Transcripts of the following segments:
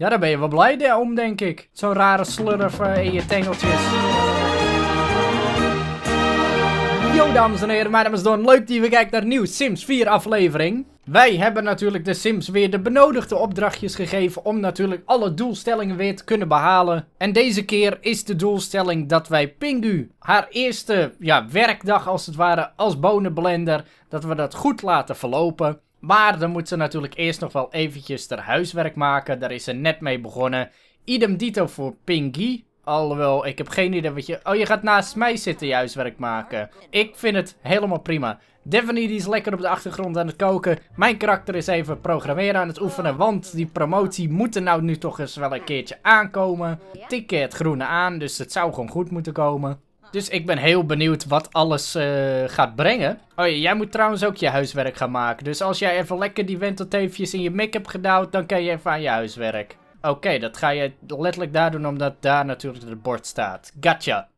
Ja, daar ben je wel blij om, denk ik. Zo'n rare slurf eh, in je tengeltjes. Yo, dames en heren, mijn naam is Don. Leuk dat je kijken kijkt naar een nieuw Sims 4 aflevering. Wij hebben natuurlijk de Sims weer de benodigde opdrachtjes gegeven om natuurlijk alle doelstellingen weer te kunnen behalen. En deze keer is de doelstelling dat wij Pingu haar eerste ja, werkdag als het ware als bonenblender, dat we dat goed laten verlopen. Maar dan moet ze natuurlijk eerst nog wel eventjes haar huiswerk maken. Daar is ze net mee begonnen. Idem dito voor Pingy. Alhoewel, ik heb geen idee wat je... Oh, je gaat naast mij zitten je huiswerk maken. Ik vind het helemaal prima. Daphne die is lekker op de achtergrond aan het koken. Mijn karakter is even programmeren aan het oefenen. Want die promotie moet er nou nu toch eens wel een keertje aankomen. Tikken het groene aan, dus het zou gewoon goed moeten komen. Dus ik ben heel benieuwd wat alles eh, gaat brengen. Oh ja, jij moet trouwens ook je huiswerk gaan maken. Dus als jij even lekker die wentelteefjes in je make-up gedouwd, dan kan je even aan je huiswerk. Oké, dat ga je letterlijk daar doen, omdat daar natuurlijk het bord staat. Gotcha.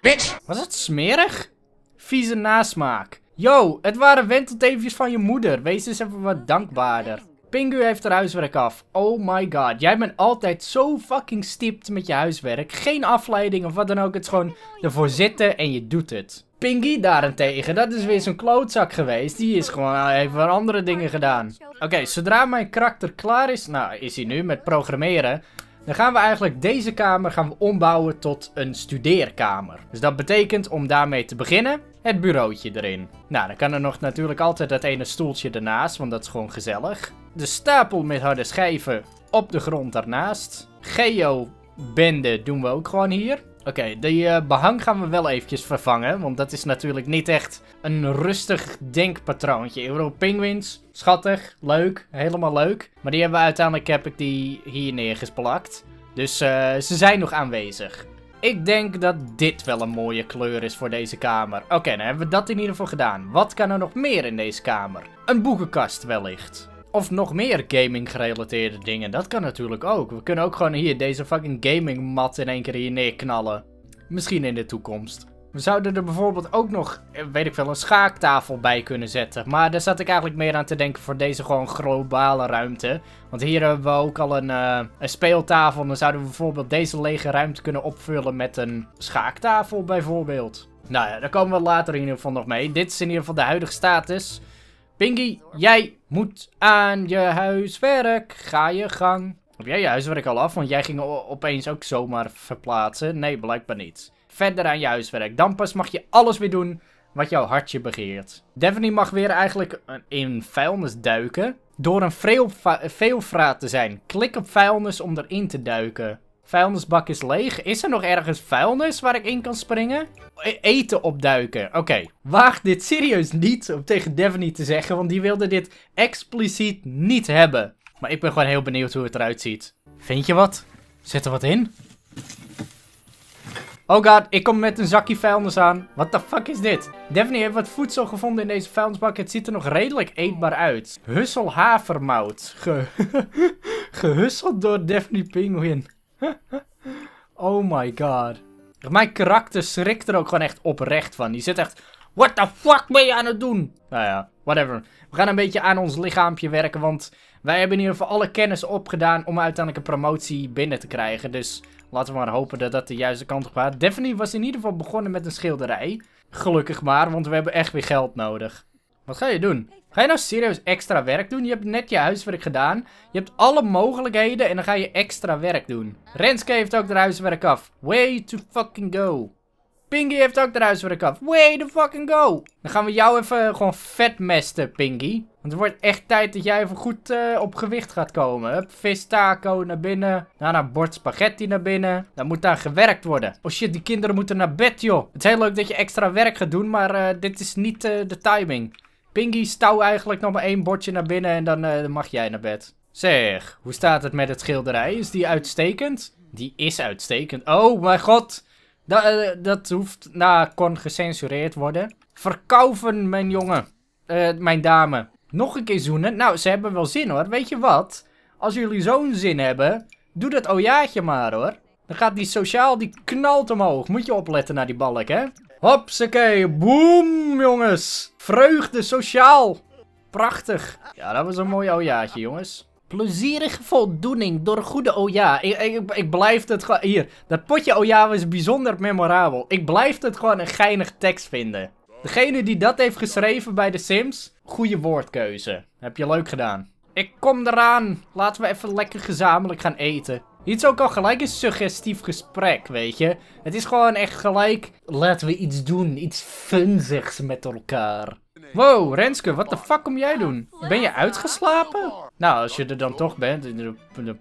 Bitch! Was het smerig? Vieze nasmaak. Yo, het waren wentelteefjes van je moeder. Wees eens even wat dankbaarder. Pingu heeft haar huiswerk af. Oh my god. Jij bent altijd zo fucking stipt met je huiswerk. Geen afleiding of wat dan ook. Het is gewoon ervoor zitten en je doet het. Pingu daarentegen, dat is weer zo'n klootzak geweest. Die is gewoon even eh, wat andere dingen gedaan. Oké, zodra mijn karakter klaar is, nou is hij nu met programmeren. Dan gaan we eigenlijk deze kamer gaan we ombouwen tot een studeerkamer. Dus dat betekent om daarmee te beginnen het bureautje erin. Nou, dan kan er nog natuurlijk altijd dat ene stoeltje ernaast, want dat is gewoon gezellig. De stapel met harde schijven op de grond daarnaast. Geo-bende doen we ook gewoon hier. Oké, okay, die eh, behang gaan we wel eventjes vervangen, want dat is natuurlijk niet echt een rustig denkpatroontje. Ik bedoel, penguins, schattig, leuk, helemaal leuk. Maar die hebben we uiteindelijk, heb ik die hier neergesplakt. Dus eh, ze zijn nog aanwezig. Ik denk dat dit wel een mooie kleur is voor deze kamer. Oké, dan hebben we dat in ieder geval gedaan. Wat kan er nog meer in deze kamer? Een boekenkast wellicht. Of nog meer gaming gerelateerde dingen. Dat kan natuurlijk ook. We kunnen ook gewoon hier deze fucking gaming mat in één keer hier neerknallen. Misschien in de toekomst. We zouden er bijvoorbeeld ook nog, eh, weet ik wel, een schaaktafel bij kunnen zetten. Maar daar zat ik eigenlijk meer aan te denken voor deze gewoon globale ruimte. Want hier hebben we ook al een, eh, een speeltafel. dan zouden we bijvoorbeeld deze lege ruimte kunnen opvullen met een schaaktafel bijvoorbeeld. Nou ja, daar komen we later in ieder geval nog mee. Dit is in ieder geval de huidige status. Pinky, jij moet aan je huiswerk. Ga je gang. Heb jij je huiswerk al af? Want jij ging opeens ook zomaar verplaatsen. Nee, blijkbaar niet verder aan je huiswerk. Dan pas mag je alles weer doen wat jouw hartje begeert. Devony mag weer eigenlijk in vuilnis duiken. Door een veelvraat te zijn. Klik op vuilnis om erin te duiken. Vuilnisbak is leeg. Is er nog ergens vuilnis waar ik in kan springen? E- eten opduiken. Oké. Waag dit serieus niet om tegen Devony te zeggen, want die wilde dit expliciet niet hebben. Maar ik ben gewoon heel benieuwd hoe het eruit ziet. Vind je wat? Zet er wat in? Oh god, ik kom met een zakje vuilnis aan. What the fuck is dit? Daphne heeft wat voedsel gevonden in deze vuilnisbak. Het ziet er nog redelijk eetbaar uit. Hussel havermout. Gehusseld door Daphne Penguin. oh my god. Mijn karakter schrikt er ook gewoon echt oprecht van. Die zit echt... What the fuck ben je aan het doen? Nou ja, whatever. We gaan een beetje aan ons lichaampje werken, want... Wij hebben in ieder geval alle kennis opgedaan om uiteindelijk een promotie binnen te krijgen. Dus Laten we maar hopen dat dat de juiste kant op gaat. Daphne was in ieder geval begonnen met een schilderij. Gelukkig maar, want we hebben echt weer geld nodig. Wat ga je doen? Ga je nou serieus extra werk doen? Je hebt net je huiswerk gedaan. Je hebt alle mogelijkheden en dan ga je extra werk doen. Renske heeft ook haar huiswerk af. Way to fucking go. Pingy heeft ook de huiswerk af. Way the fucking go. Dan gaan we jou even gewoon vetmesten, Pingy. Want het wordt echt tijd dat jij even goed eh, op gewicht gaat komen. Hup, vis taco naar binnen. Daarna nou, een nou, bord spaghetti naar binnen. Dan moet daar gewerkt worden. Oh shit, die kinderen moeten naar bed, joh. Het is heel leuk dat je extra werk gaat doen, maar eh, dit is niet eh, de timing. Pingy, stouw eigenlijk nog maar één bordje naar binnen en dan mag jij naar bed. Zeg, hoe staat het met het schilderij? Is die uitstekend? Die is uitstekend. Oh, mijn god. Eh, dat hoeft, nou, kon gecensureerd worden. Verkauven, mijn jongen. Eh, mijn dame. Nog een keer zoenen. Nou, ze hebben wel zin hoor. Weet je wat? Als jullie zo'n zin hebben, doe dat ojaatje maar hoor. Dan gaat die sociaal, die knalt omhoog. Moet je opletten naar die balk, hè? Hopsakee, boem, jongens. Vreugde, sociaal. Prachtig. Ja, dat was een mooi ojaatje, jongens. Plezierige voldoening door goede oh ja. Ik, ik, blijf het gewoon... Hier, dat potje oh ja was bijzonder memorabel. Ik blijf het gewoon een geinig tekst vinden. Degene die dat heeft geschreven bij de Sims, goede woordkeuze. Heb je leuk gedaan. Ik kom eraan. Laten we even lekker gezamenlijk gaan eten. iets ook al gelijk een suggestief gesprek, weet je. Het is gewoon echt gelijk, laten we iets doen, iets funzigs met elkaar. Wow, Renske, wat de fuck kom jij doen? Ben je uitgeslapen? Nou, als je er dan toch bent,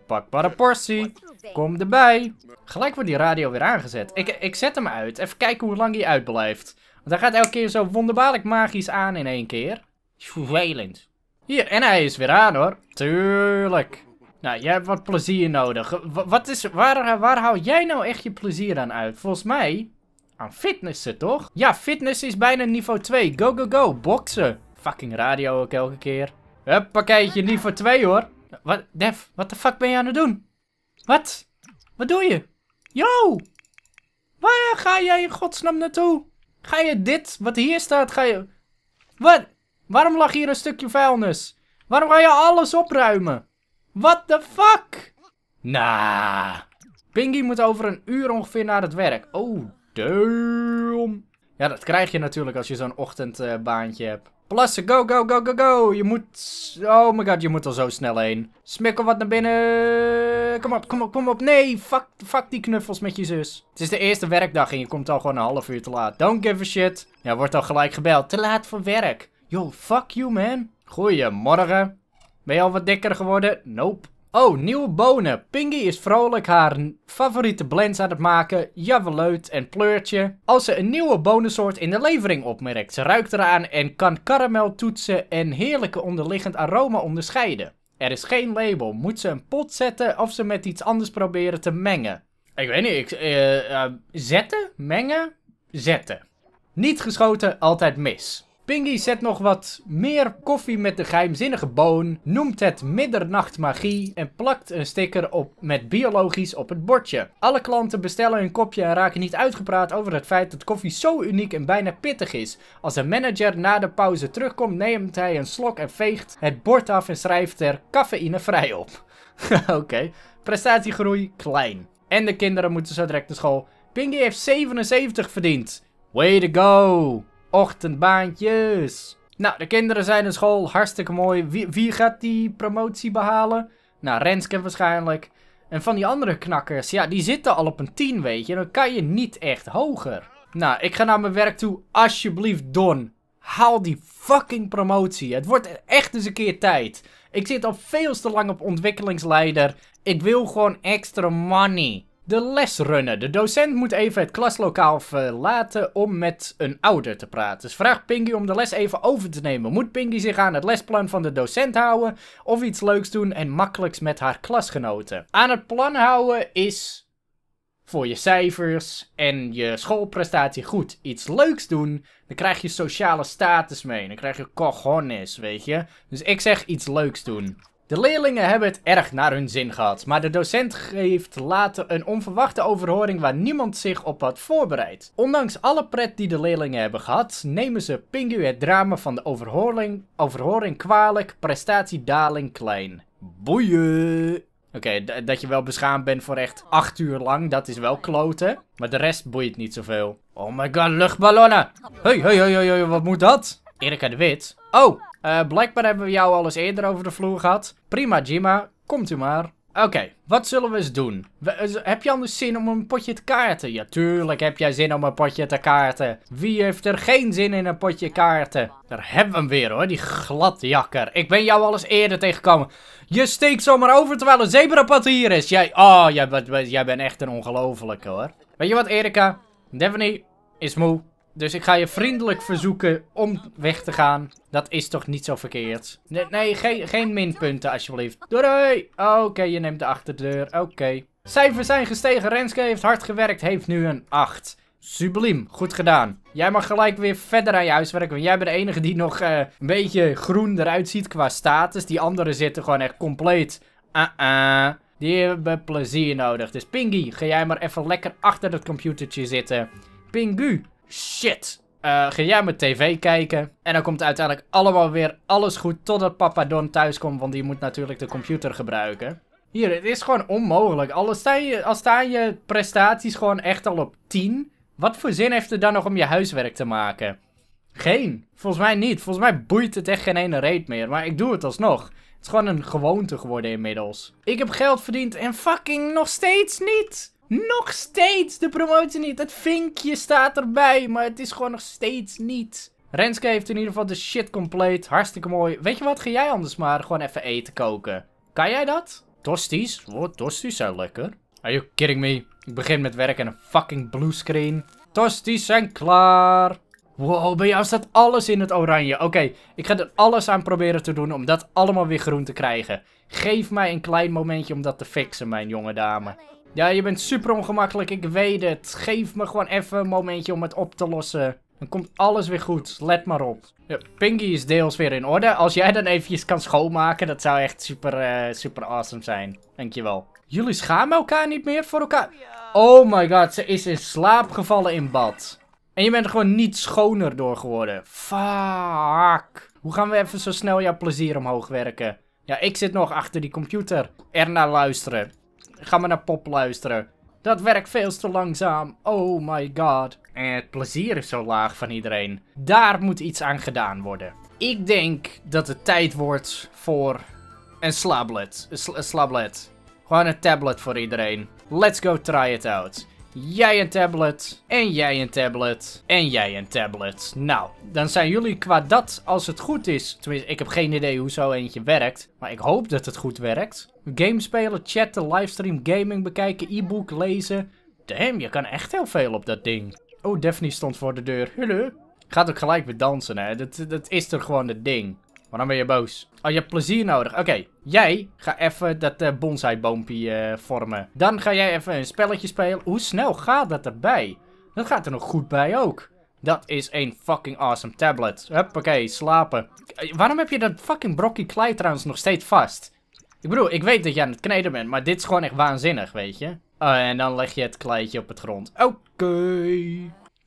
pak maar een portie. Kom erbij. Gelijk wordt die radio weer aangezet. Ik, ik zet hem uit. Even kijken hoe lang hij uitblijft. Want hij gaat elke keer zo wonderbaarlijk magisch aan in één keer. Vervelend. Hier, en hij is weer aan hoor. Tuurlijk. Nou, jij hebt wat plezier nodig. wat is, waar, waar hou jij nou echt je plezier aan uit? Volgens mij aan fitnessen, toch? Ja, fitness is bijna niveau 2. Go, go, go. Boksen. Fucking radio ook elke keer. Huppakee, niet voor twee hoor. Wat, Def, wat de fuck ben je aan het doen? Wat? Wat doe je? Yo! Waar ga jij in godsnaam naartoe? Ga je dit, wat hier staat, ga je... Wat? Waarom lag hier een stukje vuilnis? Waarom ga je alles opruimen? What the fuck? Nah. Pingy moet over een uur ongeveer naar het werk. Oh, damn. Ja, dat krijg je natuurlijk als je zo'n ochtendbaantje hebt. Plassen, go, go, go, go, go. Je moet... Oh my god, je moet al zo snel heen. Smikkel wat naar binnen. Kom op, kom op, kom op. Nee, fuck, fuck die knuffels met je zus. Het is de eerste werkdag en je komt al gewoon een half uur te laat. Don't give a shit. Ja, wordt al gelijk gebeld. Te laat voor werk. Yo, fuck you, man. Goedemorgen. Ben je al wat dikker geworden? Nope. Oh, nieuwe bonen. Pingy is vrolijk haar favoriete blends aan het maken. Javeleut en pleurtje. Als ze een nieuwe bonensoort in de levering opmerkt. Ze ruikt eraan en kan karamel toetsen en heerlijke onderliggend aroma onderscheiden. Er is geen label. Moet ze een pot zetten of ze met iets anders proberen te mengen? Ik weet niet. Ik, eh, eh, zetten? Mengen? Zetten. Niet geschoten, altijd mis. Pingy zet nog wat meer koffie met de geheimzinnige boon, noemt het middernachtmagie en plakt een sticker op met biologisch op het bordje. Alle klanten bestellen een kopje en raken niet uitgepraat over het feit dat koffie zo uniek en bijna pittig is. Als de manager na de pauze terugkomt neemt hij een slok en veegt het bord af en schrijft er cafeïnevrij op. Oké, okay. prestatiegroei klein. En de kinderen moeten zo direct naar school. Pingy heeft 77 verdiend. Way to go! Ochtendbaantjes. Nou, de kinderen zijn in school. Hartstikke mooi. Wie, wie gaat die promotie behalen? Nou, Renske waarschijnlijk. En van die andere knakkers, ja, die zitten al op een 10, weet je. Dan kan je niet echt hoger. Nou, ik ga naar mijn werk toe. Alsjeblieft, Don. Haal die fucking promotie. Het wordt echt eens een keer tijd. Ik zit al veel te lang op ontwikkelingsleider. Ik wil gewoon extra money de les runnen. De docent moet even het klaslokaal verlaten om met een ouder te praten. Dus vraag Pinky om de les even over te nemen. Moet Pinky zich aan het lesplan van de docent houden of iets leuks doen en makkelijks met haar klasgenoten? Aan het plan houden is voor je cijfers en je schoolprestatie goed iets leuks doen, dan krijg je sociale status mee. Dan krijg je cojones, weet je. Dus ik zeg iets leuks doen. De leerlingen hebben het erg naar hun zin gehad, maar de docent geeft later een onverwachte overhoring waar niemand zich op had voorbereid. Ondanks alle pret die de leerlingen hebben gehad, nemen ze Pingu het drama van de overhoring, overhoring kwalijk, prestatiedaling klein. Boeien! Oké, dat je wel beschaamd bent voor echt acht uur lang, dat is wel kloten. Maar de rest boeit niet zoveel. Oh my god, luchtballonnen! Hey, hey, hoi, hoi, wat moet dat? Erika de Wit? Oh, uh, blijkbaar hebben we jou al eens eerder over de vloer gehad. Prima, Jima. Komt u maar. Oké, wat zullen we eens doen? Eh, heb je anders zin om een potje te kaarten? Ja, tuurlijk heb jij zin om een potje te kaarten. Wie heeft er geen zin in een potje kaarten? Daar hebben we hem weer hoor, die gladjakker. Ik ben jou al eens eerder tegengekomen. Je steekt zomaar over terwijl een zebrapad hier is. Jij, oh, jij, jij bent echt een ongelofelijke hoor. Weet je wat, Erika? Devony is moe. Dus ik ga je vriendelijk verzoeken om weg te gaan. Dat is toch niet zo verkeerd? Nee, nee geen, geen minpunten alsjeblieft. Doei! Oké, je neemt de achterdeur. Oké. Okay. Cijfers zijn gestegen. Renske heeft hard gewerkt. Heeft nu een 8. Subliem. Goed gedaan. Jij mag gelijk weer verder aan je werken. Want jij bent de enige die nog eh, een beetje groen eruit ziet qua status. Die anderen zitten gewoon echt compleet. Ah ah. Die hebben plezier nodig. Dus Pingy, ga jij maar even lekker achter dat computertje zitten. Pingu, shit. Eh, ga jij mijn tv kijken. En dan komt uiteindelijk allemaal weer alles goed totdat papa Don thuis komt. Want die moet natuurlijk de computer gebruiken. Hier, het is gewoon onmogelijk. Al staan je, al staan je prestaties gewoon echt al op 10. Wat voor zin heeft het dan nog om je huiswerk te maken? Geen. Volgens mij niet. Volgens mij boeit het echt geen ene reet meer. Maar ik doe het alsnog. Het is gewoon een gewoonte geworden inmiddels. Ik heb geld verdiend en fucking nog steeds niet. Nog steeds de promotie niet. Het vinkje staat erbij, maar het is gewoon nog steeds niet. Renske heeft in ieder geval de shit compleet. Hartstikke mooi. Weet je wat, ga jij anders maar gewoon even eten koken. Kan jij dat? Tosties? Oh, tosties zijn lekker. Are you kidding me? Ik begin met werk en een fucking bluescreen. Tosties zijn klaar. Wow, bij jou staat alles in het oranje. Oké, ik ga er alles aan proberen te doen om dat allemaal weer groen te krijgen. Geef mij een klein momentje om dat te fixen, mijn jonge dame. Ja, je bent super ongemakkelijk, ik weet het. Geef me gewoon even een momentje om het op te lossen. Dan komt alles weer goed, let maar op. Ja, Pinky is deels weer in orde. Als jij dan eventjes kan schoonmaken, dat zou echt super, eh, super awesome zijn. Dankjewel. Jullie schamen elkaar niet meer voor elkaar? Oh my god, ze is in slaap gevallen in bad. En je bent er gewoon niet schoner door geworden. Fuck. Hoe gaan we even zo snel jouw plezier omhoog werken? Ja, ik zit nog achter die computer. Erna luisteren. Ga maar naar pop luisteren. Dat werkt veel te langzaam. Oh my god. En eh, het plezier is zo laag van iedereen. Daar moet iets aan gedaan worden. Ik denk dat het tijd wordt voor een slablet. Een, slablet. Gewoon een tablet voor iedereen. Let's go try it out. Jij een tablet. En jij een tablet. En jij een tablet. Nou, dan zijn jullie qua dat als het goed is. Tenminste, ik heb geen idee hoe zo eentje werkt. Maar ik hoop dat het goed werkt. Game spelen, chatten, livestream, gaming bekijken, e-book, lezen. Damn, je kan echt heel veel op dat ding. Oh, Daphne stond voor de deur. Hallo. Gaat ook gelijk weer dansen, hè. Dat, dat is er gewoon het ding. Waarom ben je boos? Oh, je hebt plezier nodig. Oké, jij gaat even dat uh, bonsaiboompje eh, vormen. Dan ga jij even een spelletje spelen. Hoe snel gaat dat erbij? Dat gaat er nog goed bij ook. Dat is een fucking awesome tablet. Huppakee, slapen. Eh, waarom heb je dat fucking Brocky klei trouwens nog steeds vast? Ik bedoel, ik weet dat jij aan het kneden bent, maar dit is gewoon echt waanzinnig, weet je. Oh, en dan leg je het kleitje op het grond. Oké.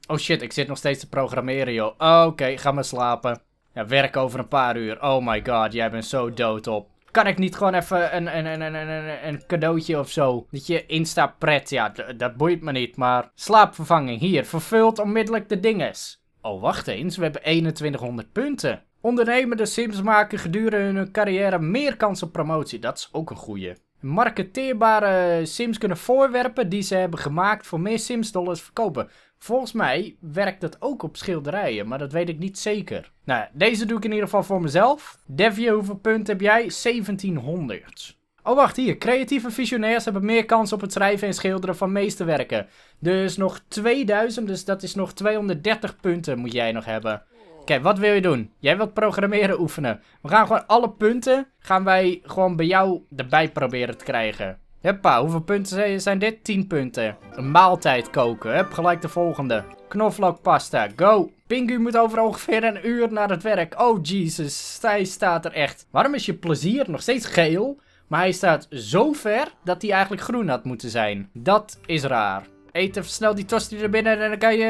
Oh shit, ik zit nog steeds te programmeren, joh. Oké, ga maar slapen. Ja, werk over een paar uur. Oh my god, jij bent zo doodop. Kan ik niet gewoon even een, een, een, een, een cadeautje of zo? Dat je Insta-pret, ja, dat boeit me niet. Maar slaapvervanging, hier, vervult onmiddellijk de dinges. Oh, wacht eens, we hebben 2100 punten. Ondernemende sims maken gedurende hun carrière meer kans op promotie. Dat is ook een goeie. Marketeerbare sims kunnen voorwerpen die ze hebben gemaakt voor meer sims dollars verkopen. Volgens mij werkt dat ook op schilderijen, maar dat weet ik niet zeker. Nou, deze doe ik in ieder geval voor mezelf. Devje, hoeveel punten heb jij? 1700. Oh, wacht hier. Creatieve visionairs hebben meer kans op het schrijven en schilderen van meesterwerken. Dus nog 2000, dus dat is nog 230 punten moet jij nog hebben. Oké, wat wil je doen? Jij wilt programmeren oefenen. We gaan gewoon alle punten gaan wij gewoon bij jou erbij proberen te krijgen. Heppa, hoeveel punten zijn dit? 10 punten. Een maaltijd koken. Heb gelijk de volgende. Knoflookpasta. Go. Pingu moet over ongeveer een uur naar het werk. Oh Jesus, hij staat er echt. Waarom is je plezier nog steeds geel? Maar hij staat zo ver dat hij eigenlijk groen had moeten zijn. Dat is raar. Eet even snel die tosti er binnen en dan kan je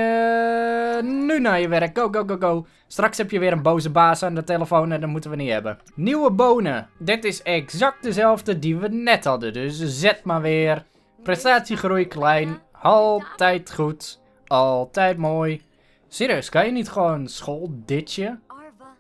eh, nu naar je werk. Go, go, go, go. Straks heb je weer een boze baas aan de telefoon en dat moeten we niet hebben. Nieuwe bonen. Dit is exact dezelfde die we net hadden. Dus zet maar weer. Prestatiegroei klein. Altijd goed. Altijd mooi. Serieus, kan je niet gewoon school ditje?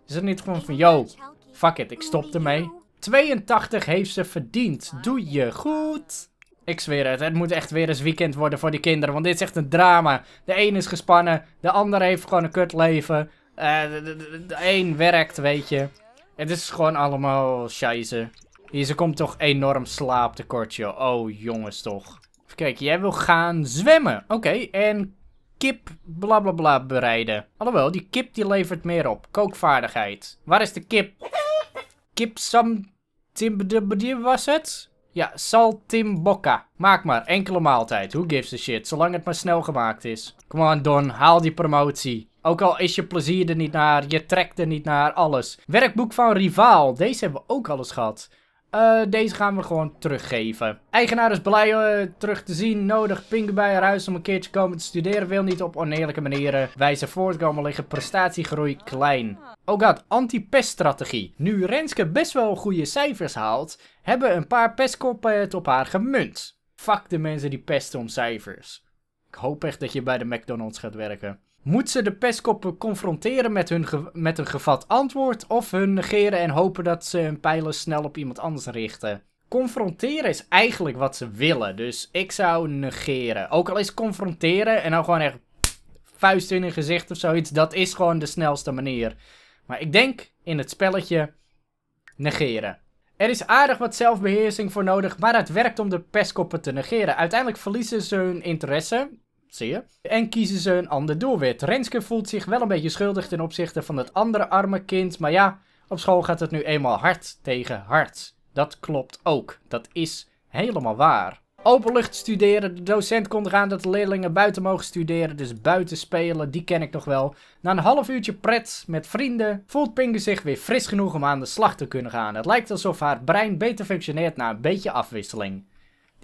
Is het niet gewoon van, yo, fuck it, ik stop ermee. 82 heeft ze verdiend. Doe je goed. Ik zweer het, het moet echt weer eens weekend worden voor die kinderen. Want dit is echt een drama. De een is gespannen, de ander heeft gewoon een kutleven. leven. Eh, de, een werkt, weet je. Het is gewoon allemaal scheize. Hier, ze komt toch enorm slaaptekort, joh. Oh, jongens toch. Even kijken, jij wil gaan zwemmen. Oké, en kip blablabla bla, bla bereiden. Alhoewel, die kip die levert meer op. Kookvaardigheid. Waar is de kip? Kip Sam... was het? Ja, saltimbocca. Maak maar, enkele maaltijd. Who gives a shit, zolang het maar snel gemaakt is. Come on Don, haal die promotie. Ook al is je plezier er niet naar, je trekt er niet naar, alles. Werkboek van Rivaal, deze hebben we ook alles gehad. Eh, deze gaan we gewoon teruggeven. Eigenaar is blij uh, terug te zien. Nodig Pink bij haar huis om een keertje komen te studeren. Wil niet op oneerlijke manieren. Wijze voortkomen liggen prestatiegroei klein. Oh god, anti-peststrategie. Nu Renske best wel goede cijfers haalt, hebben een paar pestkoppen het op haar gemunt. Fuck de mensen die pesten om cijfers. Ik hoop echt dat je bij de McDonald's gaat werken. Moet ze de pestkoppen confronteren met, hun met een gevat antwoord of hun negeren en hopen dat ze hun pijlen snel op iemand anders richten? Confronteren is eigenlijk wat ze willen, dus ik zou negeren. Ook al is confronteren en dan nou gewoon echt vuist in hun gezicht of zoiets, dat is gewoon de snelste manier. Maar ik denk in het spelletje negeren. Er is aardig wat zelfbeheersing voor nodig, maar het werkt om de pestkoppen te negeren. Uiteindelijk verliezen ze hun interesse zie je? En kiezen ze een ander doelwit. Renske voelt zich wel een beetje schuldig ten opzichte van het andere arme kind. Maar ja, op school gaat het nu eenmaal hard tegen hard. Dat klopt ook. Dat is helemaal waar. Openlucht studeren. De docent kon eraan dat de leerlingen buiten mogen studeren. Dus buiten spelen, die ken ik nog wel. Na een half uurtje pret met vrienden voelt Pingu zich weer fris genoeg om aan de slag te kunnen gaan. Het lijkt alsof haar brein beter functioneert na een beetje afwisseling.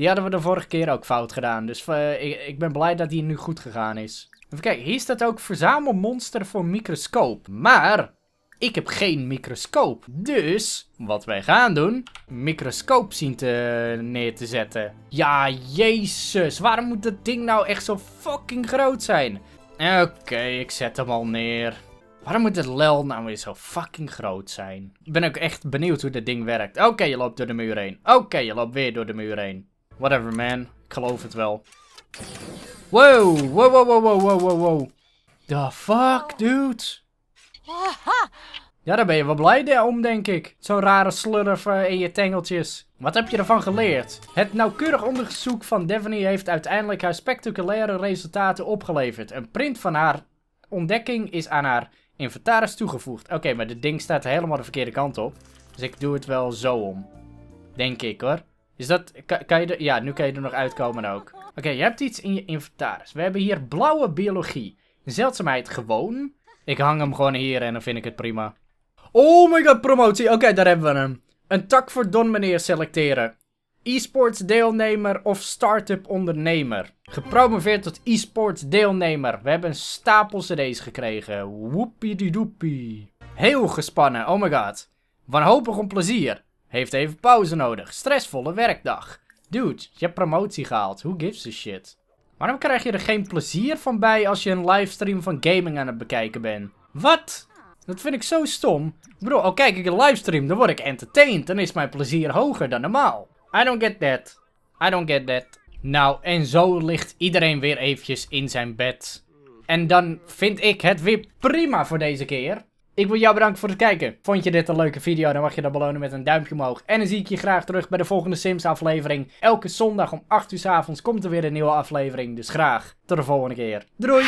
Die hadden we de vorige keer ook fout gedaan. Dus eh, ik, ben blij dat die nu goed gegaan is. Even kijken, hier staat ook verzamel monster voor microscoop. Maar ik heb geen microscoop. Dus wat wij gaan doen, microscoop zien te, neer te zetten. Ja, jezus, waarom moet dat ding nou echt zo fucking groot zijn? Oké, ik zet hem al neer. Waarom moet het lel nou weer zo fucking groot zijn? Ik ben ook echt benieuwd hoe dat ding werkt. Oké, je loopt door de muur heen. Oké, je loopt weer door de muur heen. Whatever, man. Ik geloof het wel. Wow, wow, wow, wow, wow, wow, wow, The fuck, dude? Ja, daar ben je wel blij om, denk ik. Zo'n rare slurf eh, in je tengeltjes. Wat heb je ervan geleerd? Het nauwkeurig onderzoek van Devony heeft uiteindelijk haar spectaculaire resultaten opgeleverd. Een print van haar ontdekking is aan haar inventaris toegevoegd. Oké, maar dit ding staat helemaal de verkeerde kant op. Dus ik doe het wel zo om. Denk ik hoor. Is dat... Kan, je er, ja, nu kan je er nog uitkomen ook. Oké, je hebt iets in je inventaris. We hebben hier blauwe biologie. zeldzaamheid gewoon. Ik hang hem gewoon hier en dan vind ik het prima. Oh my god, promotie. Oké, daar hebben we hem. Een tak voor Don meneer selecteren. E-sports deelnemer of start-up ondernemer. Gepromoveerd tot e-sports deelnemer. We hebben een stapel cd's gekregen. Whoopie-doopie. Heel gespannen, oh my god. Wanhopig om plezier. Heeft even pauze nodig. Stressvolle werkdag. Dude, je hebt promotie gehaald. Who gives a shit? Waarom krijg je er geen plezier van bij als je een livestream van gaming aan het bekijken bent? Wat? Dat vind ik zo stom. Bro, al kijk ik een livestream, dan word ik entertained. Dan is mijn plezier hoger dan normaal. I don't get that. I don't get that. Nou, en zo ligt iedereen weer eventjes in zijn bed. En dan vind ik het weer prima voor deze keer. Ik wil jou bedanken voor het kijken. Vond je dit een leuke video, dan mag je dat belonen met een duimpje omhoog. En dan zie ik je graag terug bij de volgende Sims aflevering. Elke zondag om 8 uur s avonds komt er weer een nieuwe aflevering. Dus graag tot de volgende keer. Doei!